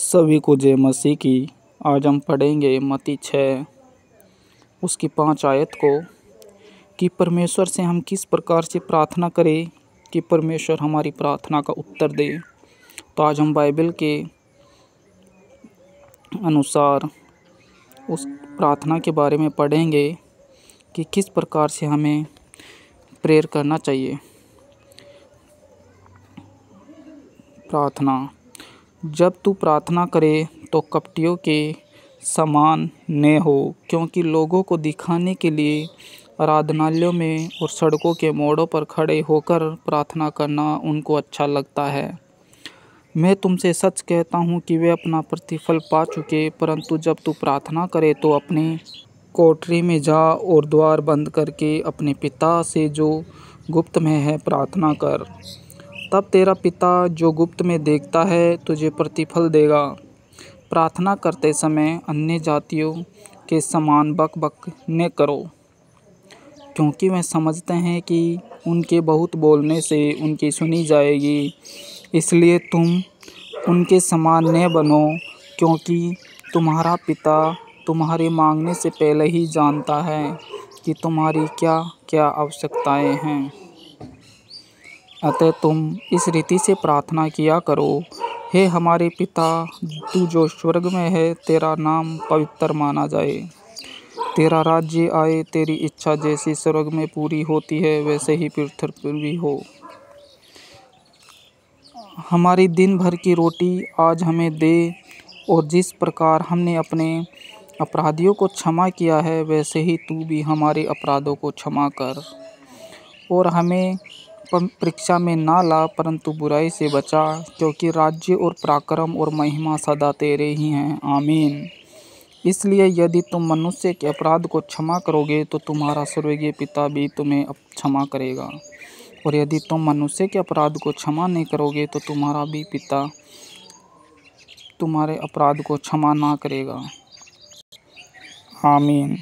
सभी को जय मसीह की आज हम पढ़ेंगे मती छः उसकी पांच आयत को कि परमेश्वर से हम किस प्रकार से प्रार्थना करें कि परमेश्वर हमारी प्रार्थना का उत्तर दे तो आज हम बाइबल के अनुसार उस प्रार्थना के बारे में पढ़ेंगे कि किस प्रकार से हमें प्रेयर करना चाहिए प्रार्थना जब तू प्रार्थना करे तो कपटियों के समान न हो क्योंकि लोगों को दिखाने के लिए आराधनालयों में और सड़कों के मोड़ों पर खड़े होकर प्रार्थना करना उनको अच्छा लगता है मैं तुमसे सच कहता हूँ कि वे अपना प्रतिफल पा चुके परंतु जब तू प्रार्थना करे तो अपने कोठरी में जा और द्वार बंद करके अपने पिता से जो गुप्त में है प्रार्थना कर तब तेरा पिता जो गुप्त में देखता है तुझे प्रतिफल देगा प्रार्थना करते समय अन्य जातियों के समान बक बक न करो क्योंकि वह समझते हैं कि उनके बहुत बोलने से उनकी सुनी जाएगी इसलिए तुम उनके समान न बनो क्योंकि तुम्हारा पिता तुम्हारे मांगने से पहले ही जानता है कि तुम्हारी क्या क्या आवश्यकताएं हैं अतः तुम इस रीति से प्रार्थना किया करो हे हमारे पिता तू जो स्वर्ग में है तेरा नाम पवित्र माना जाए तेरा राज्य आए तेरी इच्छा जैसी स्वर्ग में पूरी होती है वैसे ही पृथ्वी भी हो हमारी दिन भर की रोटी आज हमें दे और जिस प्रकार हमने अपने अपराधियों को क्षमा किया है वैसे ही तू भी हमारे अपराधों को क्षमा कर और हमें परीक्षा में ना ला परंतु बुराई से बचा क्योंकि राज्य और पराक्रम और महिमा सदा तेरे ही हैं आमीन इसलिए यदि तुम मनुष्य के अपराध को क्षमा करोगे तो तुम्हारा स्वर्गीय पिता भी तुम्हें क्षमा करेगा और यदि तुम मनुष्य के अपराध को क्षमा नहीं करोगे तो तुम्हारा भी पिता तुम्हारे अपराध को क्षमा ना करेगा आमीन